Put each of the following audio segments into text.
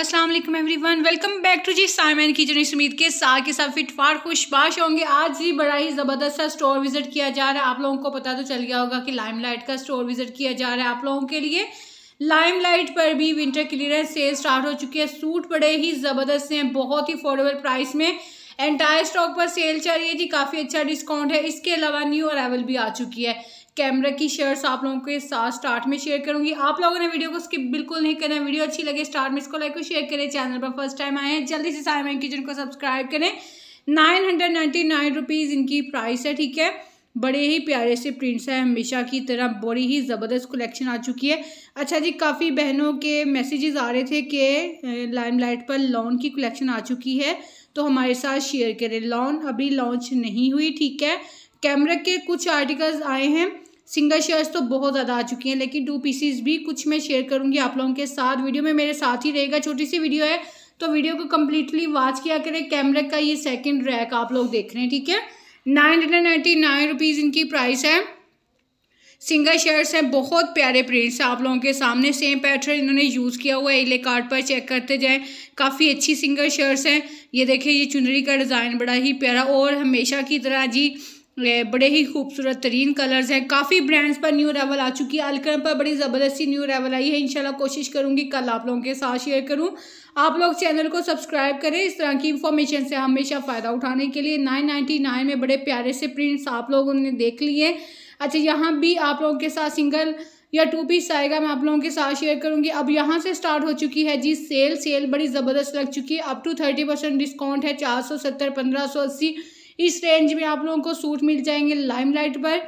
Aslam every one welcome back to जी Simon kitchen उम्मीद के साथ के साथ फिटफाट खुशबाश होंगे आज जी बड़ा ही ज़बरदस्त सा स्टोर विज़िट किया जा रहा है आप लोगों को पता तो चल गया होगा कि लाइमलाइट का स्टोर विज़िट किया जा रहा है आप लोगों के लिए लाइमलाइट पर भी विंटर क्लियरेंस सेल स्टार्ट हो चुकी है सूट बड़े ही ज़बरदस्त हैं बहुत ही अफोर्डेबल प्राइस में एंटायर स्टॉक पर सेल चल रही है जी काफ़ी अच्छा डिस्काउंट है इसके अलावा न्यू अरावल भी आ चुकी है कैमरा की शेयर्स आप लोगों के साथ स्टार्ट में शेयर करूंगी आप लोगों ने वीडियो को स्किप बिल्कुल नहीं करना वीडियो अच्छी लगे स्टार्ट में इसको लाइक और शेयर करें चैनल पर फर्स्ट टाइम आए हैं जल्दी से साइमन किचन को सब्सक्राइब करें nine hundred ninety nine rupees इनकी प्राइस है ठीक है बड़े ही प्यारे से प्रिंट्स हैं हमेशा की तरह बड़ी ही ज़बरदस्त कलेक्शन आ चुकी है अच्छा जी काफ़ी बहनों के मैसेजेस आ रहे थे कि लाइमलाइट पर लॉन की कलेक्शन आ चुकी है तो हमारे साथ शेयर करें लॉन अभी लॉन्च नहीं हुई ठीक है कैमरा के कुछ आर्टिकल्स आए हैं सिंगल शेयर्स तो बहुत ज़्यादा आ चुकी हैं लेकिन टू पीसीज भी कुछ मैं शेयर करूँगी आप लोगों के साथ वीडियो में मेरे साथ ही रहेगा छोटी सी वीडियो है तो वीडियो को कम्प्लीटली वॉच किया करें कैमरे का ये सेकेंड रैक आप लोग देख रहे हैं ठीक है nine hundred ninety nine rupees इनकी प्राइस है सिंगल शेयर्स हैं बहुत प्यारे प्रिंट्स हैं आप लोगों के सामने सेम पैटर्न इन्होंने यूज़ किया हुआ है इले कार्ड पर चेक करते जाएं काफ़ी अच्छी सिंगल शेयर्स हैं ये देखें ये चुनरी का डिज़ाइन बड़ा ही प्यारा और हमेशा की तरह जी बड़े ही खूबसूरत तरीन कलर्स हैं काफ़ी ब्रांड्स पर न्यू रेवल आ चुकी है अलकरम पर बड़ी ज़बरदस्ती न्यू रेवल आई है इंशाल्लाह कोशिश करूँगी कल आप लोगों के साथ शेयर करूँ आप लोग चैनल को सब्सक्राइब करें इस तरह की इन्फॉर्मेशन से हमेशा फ़ायदा उठाने के लिए नाइन नाइन्टी नाइन में बड़े प्यारे से प्रिंट्स आप लोगों ने देख लिए अच्छा यहाँ भी आप लोगों के साथ सिंगल या टू पीस आएगा मैं आप लोगों के साथ शेयर करूंगी अब यहाँ से स्टार्ट हो चुकी है जी सेल सेल बड़ी ज़बरदस्त लग चुकी है up to thirty percent discount है चार सौ सत्तर पंद्रह सौ अस्सी इस रेंज में आप लोगों को सूट मिल जाएंगे लाइमलाइट पर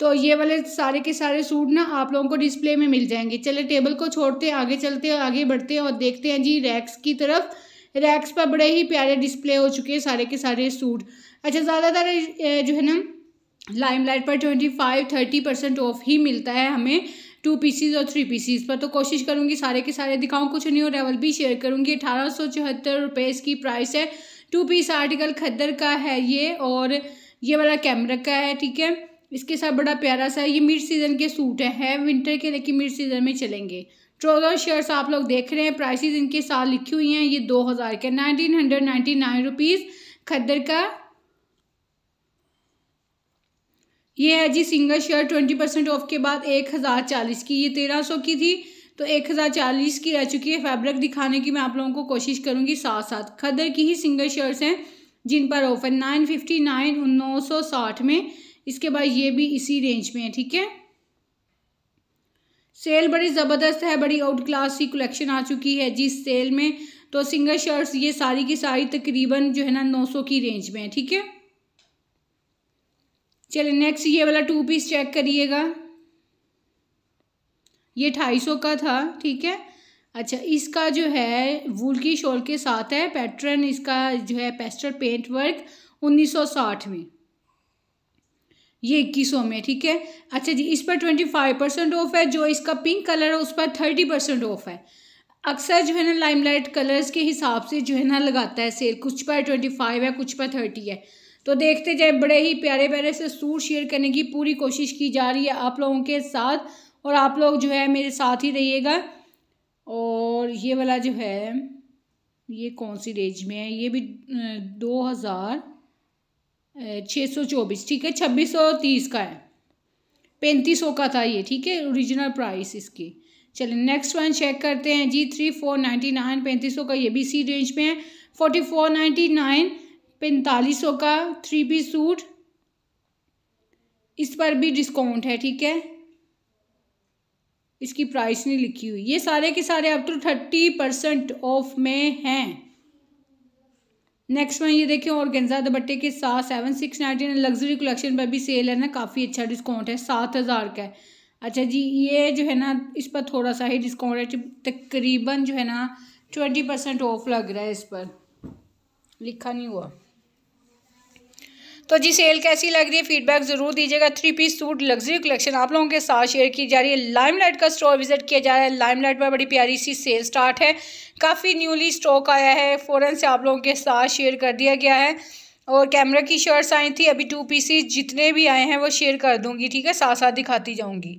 तो ये वाले सारे के सारे सूट ना आप लोगों को डिस्प्ले में मिल जाएंगे चले टेबल को छोड़ते आगे चलते आगे बढ़ते हैं और देखते हैं जी रैक्स की तरफ रैक्स पर बड़े ही प्यारे डिस्प्ले हो चुके हैं सारे के सारे सूट अच्छा ज़्यादातर जो है ना लाइमलाइट पर twenty five thirty percent off ही मिलता है हमें टू पीसीज और थ्री पीसीज पर तो कोशिश करूँगी सारे के सारे दिखाऊँ कुछ नहीं न्यू रेवल भी शेयर करूँगी अठारह सौ चौहत्तर रुपये इसकी प्राइस है टू पीस आर्टिकल खद्दर का है ये और ये वाला कैमरा का है ठीक है इसके साथ बड़ा प्यारा सा ये मिड सीज़न के सूट है विंटर के लेकिन मिड सीज़न में चलेंगे ट्रोजर शर्ट्स आप लोग देख रहे हैं प्राइसेस इनके साथ लिखी हुई हैं ये दो हज़ार के nineteen hundred ninety nine rupees खद्दर का ये है जी single shirt twenty percent off के बाद एक हज़ार चालीस की ये तेरह सौ की थी तो एक हज़ार चालीस की रह चुकी है फैब्रिक दिखाने की मैं आप लोगों को कोशिश करूँगी साथ साथ खदर की ही सिंगल शर्ट्स हैं जिन पर ऑफर नाइन फिफ्टी नाइन नौ सौ साठ में इसके बाद ये भी इसी रेंज में है ठीक है सेल बड़ी ज़बरदस्त है बड़ी आउट क्लास की कलेक्शन आ चुकी है जिस सेल में तो सिंगल शर्ट्स ये सारी की सारी तकरीबन जो है ना नौ सौ की रेंज में है ठीक है चलिए नेक्स्ट ये वाला टू पीस चेक करिएगा ये ढाई सौ का था ठीक है अच्छा इसका जो है वूल की शॉल के साथ है पैटर्न इसका जो है पेस्टर पेंट वर्क उन्नीस सौ साठ में ये इक्कीस में ठीक है अच्छा जी इस पर ट्वेंटी फाइव परसेंट ऑफ है जो इसका पिंक कलर है उस पर थर्टी परसेंट ऑफ है अक्सर जो है ना लाइमलाइट कलर्स के हिसाब से जो है ना लगाता है सेल कुछ पर ट्वेंटी फाइव है कुछ पर थर्टी है तो देखते जाए बड़े ही प्यारे प्यारे से सूट शेयर करने की पूरी कोशिश की जा रही है आप लोगों के साथ और आप लोग जो है मेरे साथ ही रहिएगा और ये वाला जो है ये कौन सी रेंज में है ये भी दो हज़ार छः सौ चौबीस ठीक है छब्बीस सौ तीस का है पैंतीस सौ का था ये ठीक है ओरिजिनल प्राइस इसकी चलिए नेक्स्ट वन चेक करते हैं जी थ्री फोर नाइन्टी नाइन पैंतीस सौ का ये भी इसी रेंज में है फोर्टी फोर नाइन्टी नाइन पैंतालीस सौ का थ्री पी सूट इस पर भी डिस्काउंट है ठीक है इसकी प्राइस नहीं लिखी हुई ये सारे के सारे up to thirty percent off में हैं नेक्स्ट वन ये देखें गेंजा दुपट्टे के साथ seven six ninety nine luxury collection पर भी सेल है ना काफ़ी अच्छा डिस्काउंट है सात हज़ार का है अच्छा जी ये जो है ना इस पर थोड़ा सा ही डिस्काउंट है तकरीबन जो है ना ट्वेंटी परसेंट ऑफ लग रहा है इस पर लिखा नहीं हुआ तो जी सेल कैसी लग रही है फीडबैक ज़रूर दीजिएगा three piece suit luxury collection आप लोगों के साथ शेयर की जा रही है लाइमलाइट का स्टोर विजिट किया जा रहा है लाइमलाइट पर बड़ी प्यारी सी सेल स्टार्ट है काफ़ी न्यूली स्टॉक आया है फ़ौरन से आप लोगों के साथ शेयर कर दिया गया है और कैमरा की शर्ट्स आई थी अभी टू पीसीस जितने भी आए हैं वो शेयर कर दूंगी ठीक है साथ साथ दिखाती जाऊंगी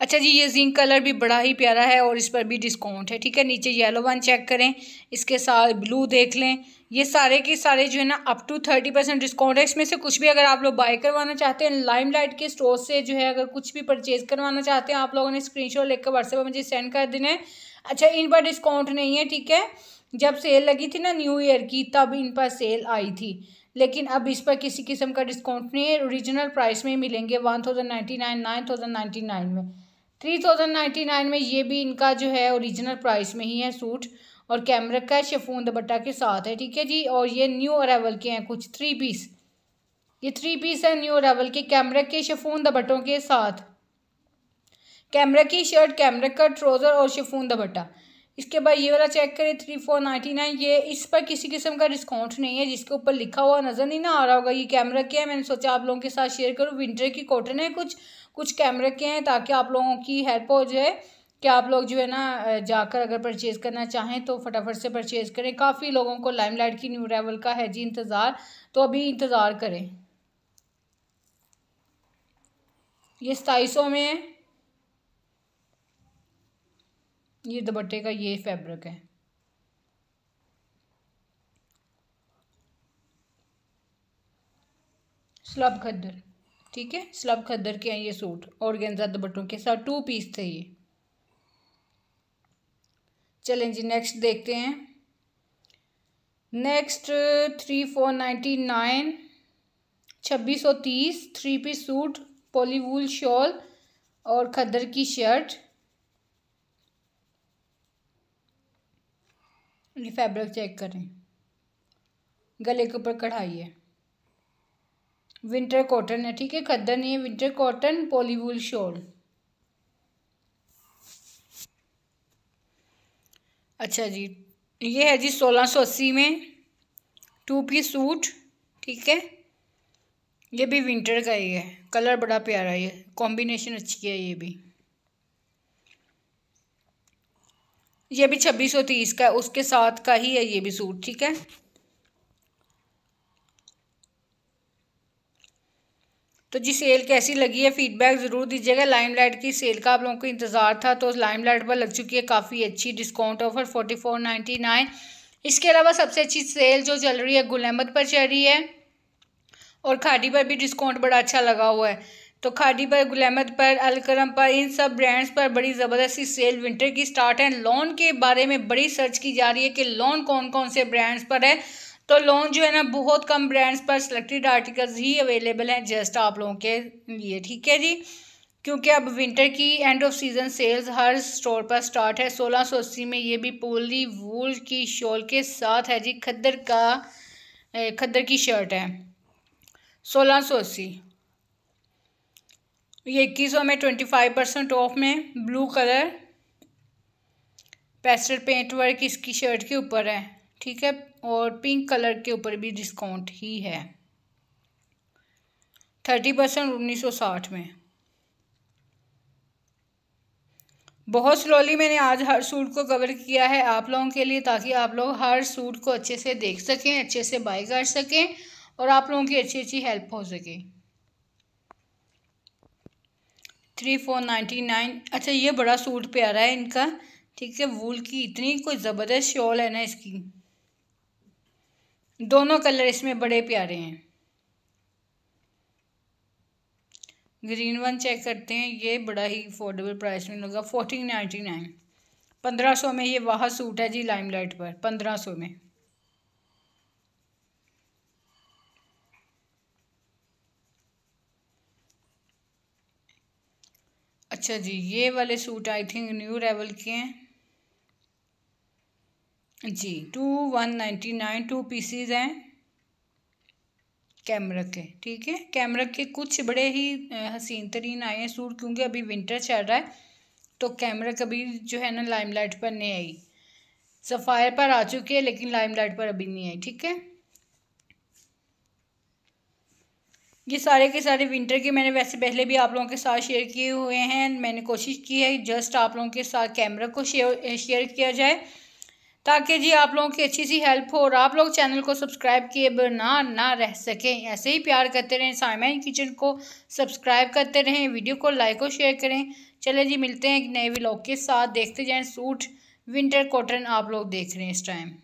अच्छा जी ये जिंक कलर भी बड़ा ही प्यारा है और इस पर भी डिस्काउंट है ठीक है नीचे येलो वन चेक करें इसके साथ ब्लू देख लें ये सारे के सारे जो है ना up to thirty percent discount है इसमें से कुछ भी अगर आप लोग बाय करवाना चाहते हैं लाइम लाइट के स्टोर से जो है अगर कुछ भी परचेज करवाना चाहते हैं आप लोगों ने स्क्रीनशॉट लेकर व्हाट्सएप पर मुझे सेंड कर देना है अच्छा इन पर डिस्काउंट नहीं है ठीक है जब सेल लगी थी ना न्यू ईयर की तब इन पर सेल आई थी लेकिन अब इस पर किसी किस्म का डिस्काउंट नहीं है ओरिजिनल प्राइस में ही मिलेंगे one thousand ninety nine nine thousand ninety nine में थ्री थाउजेंड नाइन्टी नाइन में ये भी इनका जो है ओरिजिनल प्राइस में ही है सूट और कैमरा का शेफून दुपट्टा के साथ है ठीक है जी और ये न्यू अरेवल के हैं कुछ थ्री पीस ये थ्री पीस है न्यू अरेवल के कैमरा के शेफून दुपट्टों के साथ कैमरा की शर्ट कैमरा का ट्रोज़र और शेफून दुपट्टा इसके बाद ये वाला चेक करें थ्री फोर नाइन्टी नाइन ये इस पर किसी किस्म का डिस्काउंट नहीं है जिसके ऊपर लिखा हुआ नज़र नहीं ना आ रहा होगा ये कैमरा के हैं मैंने सोचा आप लोगों के साथ शेयर करूँ विंटर की कॉटन है कुछ कुछ कैमरा के हैं ताकि आप लोगों की हेल्प हो जाए कि आप लोग जो है ना जाकर अगर परचेज़ करना चाहें तो फटाफट से परचेज़ करें काफ़ी लोगों को लाइमलाइट की न्यू रेवल का है जी इंतज़ार तो अभी इंतज़ार करें ये सताईस में है ये दुपट्टे का ये फैब्रिक है स्लब खद्दर ठीक है स्लब खद्दर के हैं ये सूट और गेंजा दुपट्टों के साथ टू पीस थे ये चलें जी नेक्स्ट देखते हैं next three four ninety nine छब्बीस सौ तीस three P suit polywool shawl और खदर की शर्ट ये फैब्रिक चेक करें गले के ऊपर कढ़ाई है विंटर कॉटन है ठीक है खद्दर नहीं है विंटर कॉटन पॉलीवूल शॉल अच्छा जी ये है जी सोलह सौ अस्सी में टू पीस सूट ठीक है ये भी विंटर का ही है कलर बड़ा प्यारा है कॉम्बिनेशन अच्छी है ये भी ये भी छब्बीस सौ तीस का उसके साथ का ही है ये भी सूट ठीक है तो जी सेल कैसी लगी है फीडबैक ज़रूर दीजिएगा लाइमलाइट की सेल का आप लोगों को इंतज़ार था तो लाइमलाइट पर लग चुकी है काफ़ी अच्छी discount offer forty four ninety nine इसके अलावा सबसे अच्छी सेल जो चल रही है गुल पर चल रही है और खाडी पर भी डिस्काउंट बड़ा अच्छा लगा हुआ है तो खाडी पर गुल पर अलक्रम पर इन सब ब्रांड्स पर बड़ी ज़बरदस्ती सेल विंटर की स्टार्ट है लोन के बारे में बड़ी सर्च की जा रही है कि लोन कौन कौन से ब्रांड्स पर है तो लॉन्ग जो है ना बहुत कम ब्रांड्स पर सेलेक्टेड आर्टिकल्स ही अवेलेबल हैं जस्ट आप लोगों के लिए ठीक है जी क्योंकि अब विंटर की एंड ऑफ सीज़न सेल्स हर स्टोर पर स्टार्ट है सोलह सौ अस्सी में ये भी पोली वूल की शॉल के साथ है जी खद्दर का खद्दर की शर्ट है सोलह सौ अस्सी ये इक्कीस सौ में ट्वेंटी फाइव परसेंट ऑफ में blue colour pastel paint work इसकी शर्ट के ऊपर है ठीक है और पिंक कलर के ऊपर भी डिस्काउंट ही है थर्टी परसेंट उन्नीस सौ साठ में बहुत स्लोली मैंने आज हर सूट को कवर किया है आप लोगों के लिए ताकि आप लोग हर सूट को अच्छे से देख सकें अच्छे से बाई कर सकें और आप लोगों की अच्छी अच्छी हेल्प हो सके थ्री फोर नाइन्टी नाइन अच्छा ये बड़ा सूट प्यारा है इनका ठीक है वूल की इतनी कोई ज़बरदस्त शॉल है ना इसकी दोनों कलर इसमें बड़े प्यारे हैं ग्रीन वन चेक करते हैं ये बड़ा ही अफोर्डेबल प्राइस में लगा फोर्टीन नाइन्टी नाइन पंद्रह सौ में ये वाह सूट है जी लाइमलाइट पर पंद्रह सौ में अच्छा जी ये वाले suit I think new arrival के हैं जी two one ninety nine two pieces हैं कैमरा के ठीक है कैमरा के कुछ बड़े ही हसीन तरीन आए हैं सूट क्योंकि अभी विंटर चल रहा है तो कैमरा कभी जो है ना लाइमलाइट पर नहीं आई सफ़ायर पर आ चुकी है लेकिन लाइमलाइट पर अभी नहीं आई ठीक है ये सारे के सारे विंटर के मैंने वैसे पहले भी आप लोगों के साथ शेयर किए हुए हैं मैंने कोशिश की है जस्ट आप लोगों के साथ कैमरा को शेयर शेयर किया जाए ताकि जी आप लोगों की अच्छी सी हेल्प हो और आप लोग चैनल को सब्सक्राइब किए बिना ना रह सकें ऐसे ही प्यार करते रहें साइमैन किचन को सब्सक्राइब करते रहें वीडियो को लाइक और शेयर करें चले जी मिलते हैं एक नए व्लॉग के साथ देखते जाएँ सूट विंटर कॉटन आप लोग देख रहे हैं इस टाइम